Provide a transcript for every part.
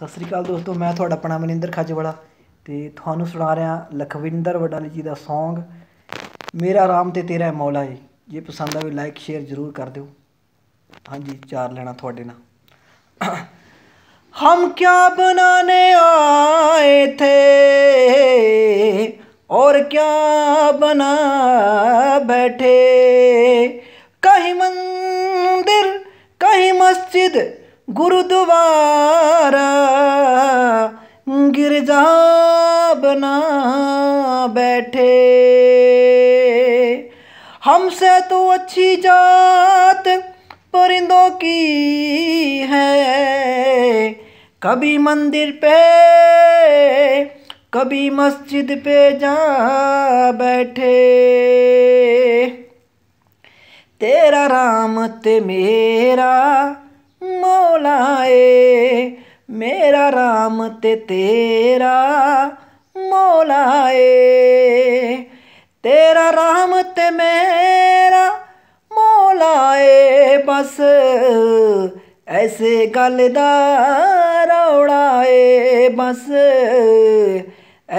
ਸਤਿ ਸ੍ਰੀ ਅਕਾਲ ਦੋਸਤੋ ਮੈਂ ਤੁਹਾਡਾ ਆਪਣਾ ਮਨਿੰਦਰ ਖਾਜਵਾਲਾ ਤੇ ਤੁਹਾਨੂੰ ਸੁਣਾ ਰਿਹਾ ਲਖਵਿੰਦਰ ਵਡਾਲੀ ਜੀ ਦਾ Song ਮੇਰਾ ਆਰਾਮ ਤੇ ਤੇਰਾ ਮੌਲਾ ਜੀ ਜੇ ਪਸੰਦ ਆਵੇ ਲਾਈਕ ਸ਼ੇਅਰ ਜ਼ਰੂਰ ਕਰ ਦਿਓ ਹਾਂਜੀ ਚਾਰ ਲੈਣਾ ਤੁਹਾਡੇ ਨਾਲ ਹਮ ਕਿਆ ਬਣਾਨੇ ਆਏ ਥੇ ਔਰ ਕਿਆ ਬਣਾ ਬੈਠੇ ਕਹੀਂ ਮੰਦਿਰ ਕਹੀਂ ਮਸਜਿਦ गुरुद्वारा गिरजा बना बैठे हमसे तो अच्छी जात परिंदों की है कभी मंदिर पे कभी मस्जिद पे जा बैठे तेरा राम ते मेरा ਮੋਲਾਏ ਮੇਰਾ RAM ਤੇ ਤੇਰਾ ਮੋਲਾਏ ਤੇਰਾ RAM ਤੇ ਮੇਰਾ ਮੋਲਾਏ ਬਸ ਐਸੇ ਗੱਲ ਦਾ ਰੌਲਾ ਏ ਬਸ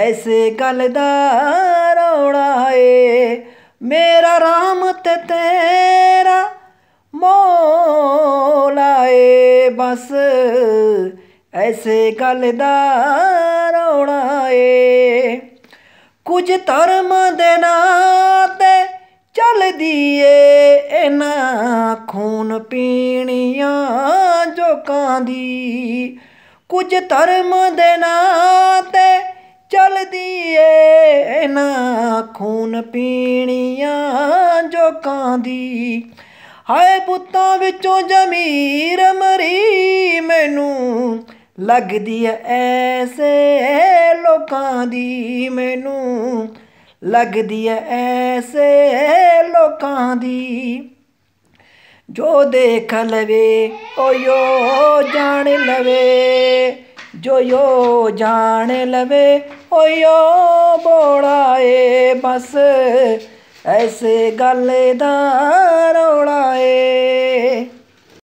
ਐਸੇ ਗੱਲ ਦਾ ਰੌਲਾ ਏ ਮੇਰਾ ਰਾਮ ਤੇ ਤੇਰਾ ਮੋ ਬਸ ਐਸੇ ਗੱਲ ਦਾ ਰੋਣਾ ਏ ਕੁਝ ਧਰਮ ਦੇ ਨਾਤੇ ਤੇ ਚੱਲਦੀ ਏ ਇਹਨਾਂ ਖੂਨ ਪੀਣੀਆਂ ਜੋ ਕਾਂਦੀ ਕੁਝ ਧਰਮ ਦੇ ਨਾਤੇ ਤੇ ਚੱਲਦੀ ਏ ਇਹਨਾਂ ਖੂਨ ਪੀਣੀਆਂ ਜੋ ਕਾਂਦੀ ਹਾਏ ਪੁੱਤਾਂ ਵਿੱਚੋਂ ਜ਼ਮੀਰ ਮਰੀ ਮੈਨੂੰ ਲੱਗਦੀ ਐ ਐਸੇ ਲੋਕਾਂ ਦੀ ਮੈਨੂੰ ਲੱਗਦੀ ਐ ਐਸੇ ਲੋਕਾਂ ਦੀ ਜੋ ਦੇਖ ਲਵੇ ਓ ਯੋ ਜਾਣ ਲਵੇ ਜੋ ਯੋ ਜਾਣ ਲਵੇ ਓ ਯੋ ਬੋੜਾਏ ਬਸ ਐਸੇ ਗੱਲ ਦਾ ਰੌਲਾ ਏ